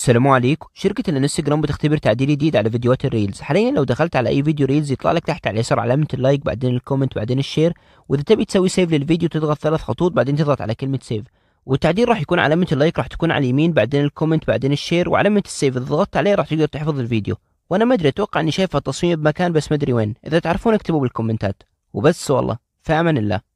السلام عليكم شركة الانستجرام بتختبر تعديل جديد على فيديوهات الريلز حاليا لو دخلت على اي فيديو ريلز يطلع لك تحت على اليسار علامة اللايك بعدين الكومنت بعدين الشير وإذا تبي تسوي سيف للفيديو تضغط ثلاث خطوط بعدين تضغط على كلمة سيف والتعديل راح يكون علامة اللايك راح تكون على اليمين بعدين الكومنت بعدين الشير وعلامة السيف إذا ضغطت عليها راح تقدر تحفظ الفيديو وأنا ما أدري أتوقع إني شايف التصميم بمكان بس ما أدري وين إذا تعرفون اكتبوا بالكومنتات وبس والله فامن الله